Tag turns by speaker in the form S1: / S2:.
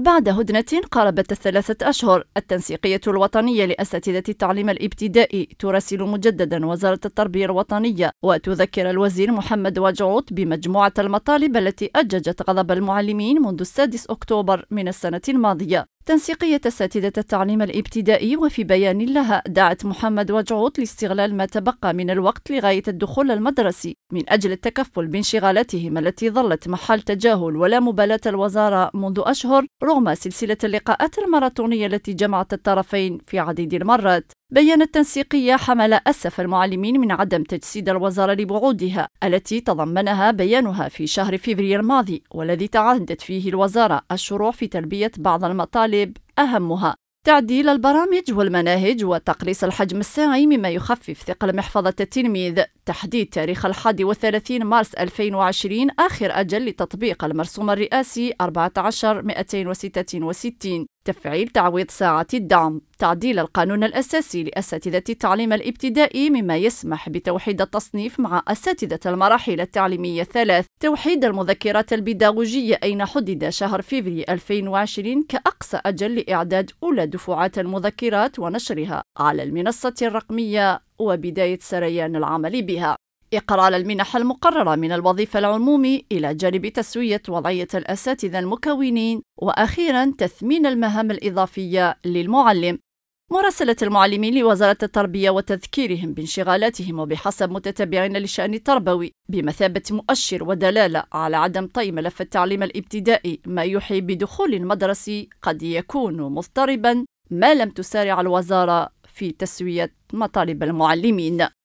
S1: بعد هدنة قاربت الثلاثة أشهر التنسيقية الوطنية لأساتذة التعليم الابتدائي تراسل مجددا وزارة التربية الوطنية وتذكر الوزير محمد وجعوط بمجموعة المطالب التي أججت غضب المعلمين منذ السادس أكتوبر من السنة الماضية تنسيقية أساتذة التعليم الابتدائي وفي بيان لها دعت محمد وجعوط لاستغلال ما تبقى من الوقت لغاية الدخول المدرسي من أجل التكفل بانشغالاتهم التي ظلت محل تجاهل ولا مبالاة الوزارة منذ أشهر رغم سلسلة اللقاءات الماراثونية التي جمعت الطرفين في عديد المرات بيّن التنسيقية حمل أسف المعلمين من عدم تجسيد الوزارة لبعودها التي تضمنها بيانها في شهر فبراير الماضي والذي تعهدت فيه الوزارة الشروع في تلبية بعض المطالب أهمها تعديل البرامج والمناهج وتقليص الحجم الساعي مما يخفف ثقل محفظة التلميذ تحديد تاريخ الحادي وثلاثين مارس 2020 آخر أجل لتطبيق المرسوم الرئاسي 14266 تفعيل تعويض ساعات الدعم تعديل القانون الأساسي لأساتذة التعليم الابتدائي مما يسمح بتوحيد التصنيف مع أساتذة المراحل التعليمية الثلاث توحيد المذكرات البيداغوجية أين حدد شهر فيفري 2020 كأقصى أجل لإعداد أولى دفعات المذكرات ونشرها على المنصة الرقمية وبداية سريان العمل بها إقرار المنح المقررة من الوظيفة العمومي إلى جانب تسوية وضعية الأساتذة المكونين وأخيرا تثمين المهام الإضافية للمعلم مراسلة المعلمين لوزارة التربية وتذكيرهم بانشغالاتهم وبحسب متتبعين للشأن التربوي بمثابة مؤشر ودلالة على عدم طي ملف التعليم الابتدائي ما يوحي بدخول مدرسي قد يكون مضطربا ما لم تسارع الوزارة في تسوية مطالب المعلمين